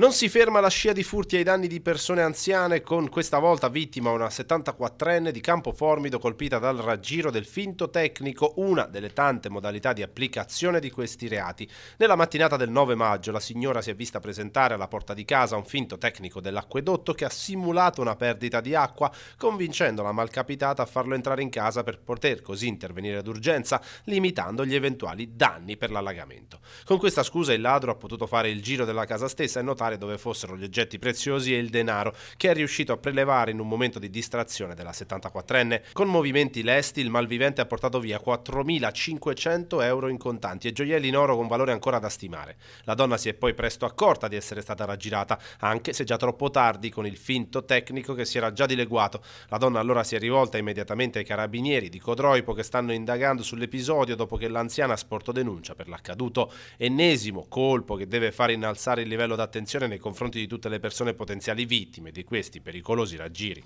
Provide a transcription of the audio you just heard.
Non si ferma la scia di furti ai danni di persone anziane con questa volta vittima una 74enne di campo formido colpita dal raggiro del finto tecnico, una delle tante modalità di applicazione di questi reati. Nella mattinata del 9 maggio la signora si è vista presentare alla porta di casa un finto tecnico dell'acquedotto che ha simulato una perdita di acqua, convincendo la malcapitata a farlo entrare in casa per poter così intervenire d'urgenza, limitando gli eventuali danni per l'allagamento. Con questa scusa il ladro ha potuto fare il giro della casa stessa e notare locale dove fossero gli oggetti preziosi e il denaro, che è riuscito a prelevare in un momento di distrazione della 74enne. Con movimenti lesti, il malvivente ha portato via 4.500 euro in contanti e gioielli in oro con valore ancora da stimare. La donna si è poi presto accorta di essere stata raggirata, anche se già troppo tardi con il finto tecnico che si era già dileguato. La donna allora si è rivolta immediatamente ai carabinieri di Codroipo che stanno indagando sull'episodio dopo che l'anziana ha sporto denuncia per l'accaduto. Ennesimo colpo che deve far innalzare il livello d'attenzione attenzione nei confronti di tutte le persone potenziali vittime di questi pericolosi raggiri.